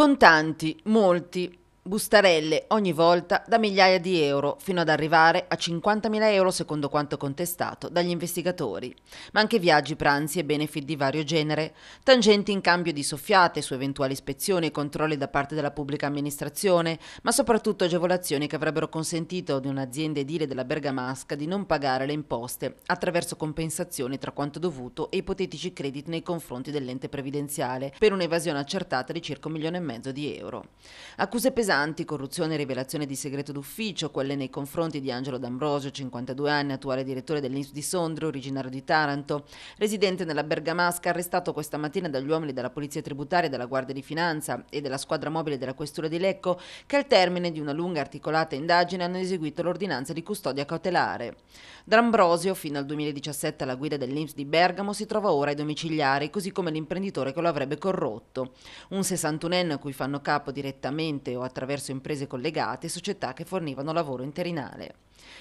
Contanti, molti bustarelle ogni volta da migliaia di euro, fino ad arrivare a 50.000 euro secondo quanto contestato dagli investigatori, ma anche viaggi, pranzi e benefit di vario genere, tangenti in cambio di soffiate su eventuali ispezioni e controlli da parte della pubblica amministrazione, ma soprattutto agevolazioni che avrebbero consentito ad un'azienda edile della Bergamasca di non pagare le imposte attraverso compensazioni tra quanto dovuto e ipotetici crediti nei confronti dell'ente previdenziale, per un'evasione accertata di circa un milione e mezzo di euro. Accuse pesanti corruzione e rivelazione di segreto d'ufficio, quelle nei confronti di Angelo D'Ambrosio, 52 anni, attuale direttore dell'Inps di Sondrio, originario di Taranto, residente nella Bergamasca, arrestato questa mattina dagli uomini della Polizia Tributaria, della Guardia di Finanza e della squadra mobile della Questura di Lecco, che al termine di una lunga articolata indagine hanno eseguito l'ordinanza di custodia cautelare. D'Ambrosio, fino al 2017 alla guida dell'Inps di Bergamo, si trova ora ai domiciliari, così come l'imprenditore che lo avrebbe corrotto. Un 61enne a cui fanno capo direttamente o attraverso attraverso imprese collegate e società che fornivano lavoro interinale.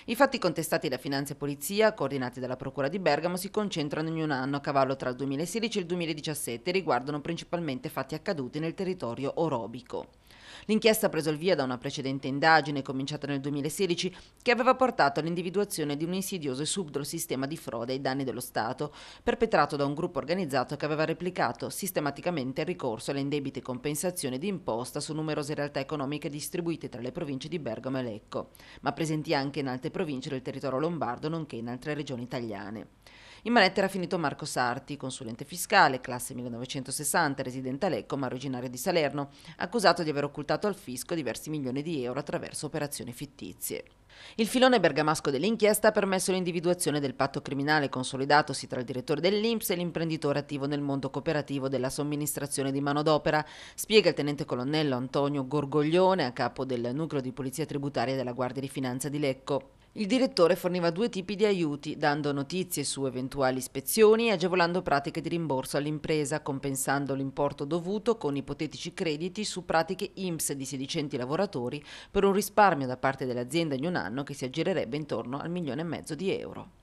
I fatti contestati da Finanza e Polizia, coordinati dalla Procura di Bergamo, si concentrano in un anno a cavallo tra il 2016 e il 2017 e riguardano principalmente fatti accaduti nel territorio orobico. L'inchiesta ha preso il via da una precedente indagine cominciata nel 2016 che aveva portato all'individuazione di un insidioso e subdolo sistema di frode ai danni dello Stato, perpetrato da un gruppo organizzato che aveva replicato sistematicamente il ricorso alle indebite compensazioni di imposta su numerose realtà economiche distribuite tra le province di Bergamo e Lecco, ma presenti anche in altre province del territorio lombardo nonché in altre regioni italiane. In manetta era finito Marco Sarti, consulente fiscale, classe 1960, residente a Lecco ma originario di Salerno, accusato di aver occultato al fisco diversi milioni di euro attraverso operazioni fittizie. Il filone bergamasco dell'inchiesta ha permesso l'individuazione del patto criminale consolidatosi tra il direttore dell'Inps e l'imprenditore attivo nel mondo cooperativo della somministrazione di manodopera, spiega il tenente colonnello Antonio Gorgoglione a capo del nucleo di polizia tributaria della Guardia di Finanza di Lecco. Il direttore forniva due tipi di aiuti, dando notizie su eventuali ispezioni e agevolando pratiche di rimborso all'impresa, compensando l'importo dovuto con ipotetici crediti su pratiche IMSS di sedicenti lavoratori per un risparmio da parte dell'azienda in un anno che si aggirerebbe intorno al milione e mezzo di euro.